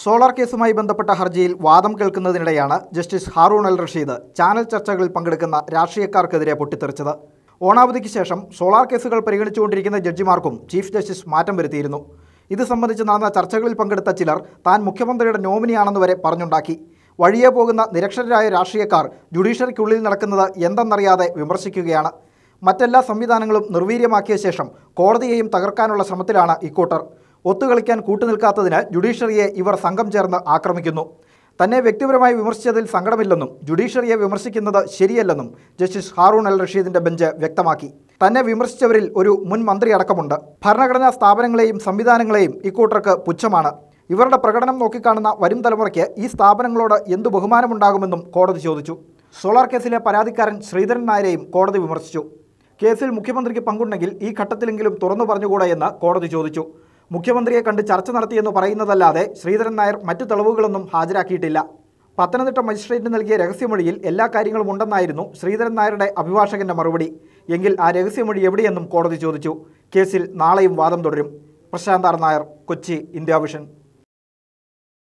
solar കേസുമായി ബന്ധപ്പെട്ട ഹർജിയിൽ വാദം കേൾക്കുന്നതിനിടെയാണ് ജസ്റ്റിസ് ഹാറൂൺ അൽ റഷീദ് ചാനൽ ചർച്ചകളിൽ പങ്കെടുക്കുന്ന രാഷ്ട്രീയക്കാർക്കെതിരെ പൊട്ടിത്തെറിച്ചത് ഓണാവധിക്ക് ശേഷം സോളാർ കേസുകൾ പരിഗണിച്ചുകൊണ്ടിരിക്കുന്ന ജഡ്ജിമാർക്കും ചീഫ് ജസ്റ്റിസ് മാറ്റം വരുത്തിയിരുന്നു ഇത് സംബന്ധിച്ച് നടന്ന ചർച്ചകളിൽ പങ്കെടുത്ത ചിലർ താൻ മുഖ്യമന്ത്രിയുടെ നോമിനിയാണെന്ന് വരെ പറഞ്ഞുണ്ടാക്കി വഴിയെ പോകുന്ന നിരക്ഷരായ രാഷ്ട്രീയക്കാർ ജുഡീഷ്യറിക്കുള്ളിൽ നടക്കുന്നത് എന്തെന്നറിയാതെ വിമർശിക്കുകയാണ് മറ്റെല്ലാ സംവിധാനങ്ങളും നിർവീര്യമാക്കിയ ശേഷം കോടതിയെയും തകർക്കാനുള്ള ശ്രമത്തിലാണ് ഇക്കൂട്ടർ ഒത്തുകളിക്കാൻ കൂട്ടുനിൽക്കാത്തതിനാൽ ജുഡീഷ്യറിയെ ഇവർ സംഘം ചേർന്ന് ആക്രമിക്കുന്നു തന്നെ വ്യക്തിപരമായി വിമർശിച്ചതിൽ സങ്കടമില്ലെന്നും ജുഡീഷ്യറിയെ വിമർശിക്കുന്നത് ശരിയല്ലെന്നും ജസ്റ്റിസ് ഹാറൂൺ അൽ റഷീദിന്റെ ബെഞ്ച് വ്യക്തമാക്കി തന്നെ വിമർശിച്ചവരിൽ ഒരു മുൻ മന്ത്രി അടക്കമുണ്ട് ഭരണഘടനാ സ്ഥാപനങ്ങളെയും സംവിധാനങ്ങളെയും ഇക്കൂട്ടർക്ക് പുച്ഛമാണ് ഇവരുടെ പ്രകടനം നോക്കിക്കാണുന്ന വരും തലമുറയ്ക്ക് ഈ സ്ഥാപനങ്ങളോട് എന്തു ബഹുമാനമുണ്ടാകുമെന്നും കോടതി ചോദിച്ചു സോളാർ കേസിലെ പരാതിക്കാരൻ ശ്രീധരൻ നായരെയും കോടതി വിമർശിച്ചു കേസിൽ മുഖ്യമന്ത്രിക്ക് പങ്കുണ്ടെങ്കിൽ ഈ ഘട്ടത്തിലെങ്കിലും തുറന്നു പറഞ്ഞുകൂടാ എന്ന് കോടതി ചോദിച്ചു മുഖ്യമന്ത്രിയെ കണ്ട് ചർച്ച നടത്തിയെന്ന് പറയുന്നതല്ലാതെ ശ്രീധരൻ നായർ മറ്റു തെളിവുകളൊന്നും ഹാജരാക്കിയിട്ടില്ല പത്തനംതിട്ട മജിസ്ട്രേറ്റ് നൽകിയ രഹസ്യമൊഴിയിൽ എല്ലാ കാര്യങ്ങളും ഉണ്ടെന്നായിരുന്നു ശ്രീധരൻ നായരുടെ അഭിഭാഷകന്റെ മറുപടി എങ്കിൽ ആ രഹസ്യമൊഴി എവിടെയെന്നും കോടതി ചോദിച്ചു കേസിൽ നാളെയും വാദം തുടരും പ്രശാന്താർ നായർ കൊച്ചി ഇന്ത്യാവിഷൻ